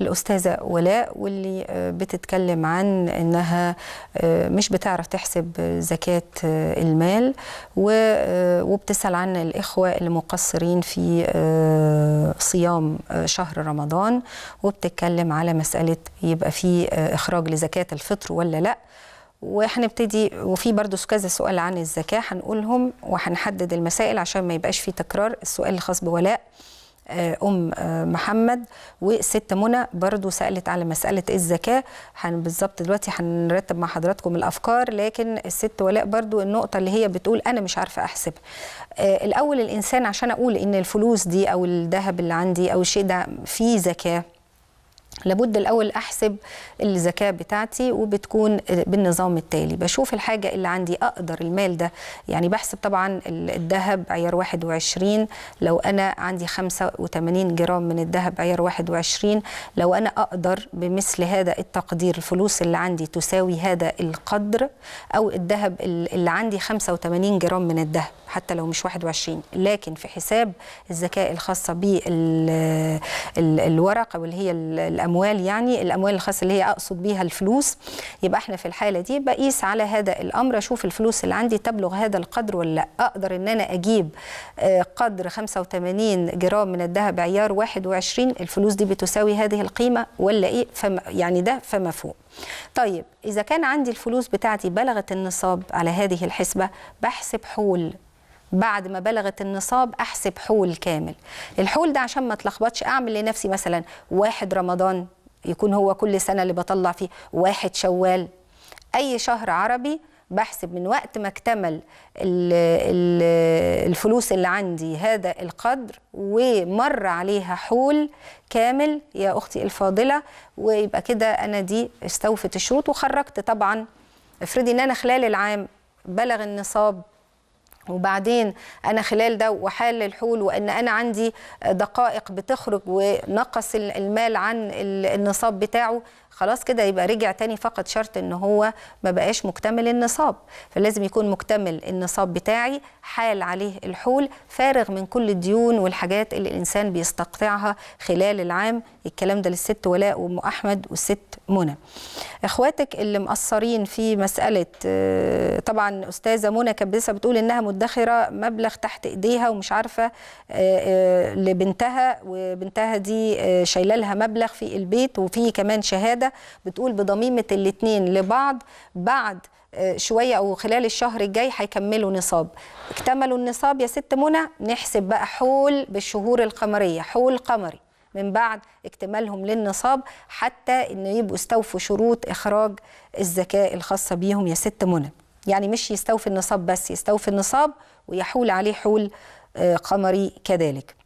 الاستاذه ولاء واللي آه، بتتكلم عن انها آه، مش بتعرف تحسب زكاه آه، المال وبتسال عن الاخوه اللي مقصرين في صيام شهر رمضان وبتتكلم على مساله يبقى في اخراج لزكاه الفطر ولا لا وهنبتدي وفي برضه كذا سؤال عن الزكاه هنقولهم وهنحدد المسائل عشان ما يبقاش في تكرار السؤال الخاص بولاء آه، ام آه، محمد وست منى برضو سالت على مساله الزكاه بالظبط دلوقتي هنرتب مع حضراتكم الافكار لكن الست ولاء برضو النقطه اللي هي بتقول انا مش عارفه احسب آه، الاول الانسان عشان اقول ان الفلوس دي او الذهب اللي عندي او الشيء ده فيه زكاه لابد الاول احسب الزكاه بتاعتي وبتكون بالنظام التالي بشوف الحاجه اللي عندي اقدر المال ده يعني بحسب طبعا الذهب عيار 21 لو انا عندي 85 جرام من الذهب عيار 21 لو انا اقدر بمثل هذا التقدير الفلوس اللي عندي تساوي هذا القدر او الذهب اللي عندي 85 جرام من الذهب حتى لو مش 21 لكن في حساب الذكاء الخاصة بالورق او اللي هي الاموال يعني الاموال الخاصة اللي هي اقصد بيها الفلوس يبقى احنا في الحالة دي بقيس على هذا الامر اشوف الفلوس اللي عندي تبلغ هذا القدر ولا لا اقدر ان انا اجيب آه، قدر 85 جرام من الذهب عيار 21 الفلوس دي بتساوي هذه القيمة ولا ايه فما يعني ده فما فوق طيب إذا كان عندي الفلوس بتاعتي بلغت النصاب على هذه الحسبة بحسب حول بعد ما بلغت النصاب احسب حول كامل الحول ده عشان ما اتلخبطش اعمل لنفسي مثلا واحد رمضان يكون هو كل سنه اللي بطلع فيه واحد شوال اي شهر عربي بحسب من وقت ما اكتمل الفلوس اللي عندي هذا القدر ومر عليها حول كامل يا اختي الفاضله ويبقى كده انا دي استوفت الشروط وخرجت طبعا افرضي ان انا خلال العام بلغ النصاب وبعدين انا خلال ده وحال الحول وان انا عندي دقائق بتخرج ونقص المال عن النصاب بتاعه خلاص كده يبقى رجع تاني فقط شرط ان هو ما بقاش مكتمل النصاب فلازم يكون مكتمل النصاب بتاعي حال عليه الحول فارغ من كل الديون والحاجات اللي الانسان بيستقطعها خلال العام الكلام ده للست ولاء وام احمد والست منى اخواتك اللي مقصرين في مساله آه، طبعا استاذه منى كبسه بتقول انها مد مدخره مبلغ تحت ايديها ومش عارفه آه، آه، لبنتها وبنتها دي آه، شايله لها مبلغ في البيت وفي كمان شهاده بتقول بضميمه الاثنين لبعض بعد شويه او خلال الشهر الجاي هيكملوا نصاب اكتملوا النصاب يا ست منى نحسب بقى حول بالشهور القمريه حول قمري من بعد اكتمالهم للنصاب حتى ان يبقوا استوفوا شروط اخراج الزكاه الخاصه بيهم يا ست منى يعني مش يستوفي النصاب بس يستوفي النصاب ويحول عليه حول آه، قمري كذلك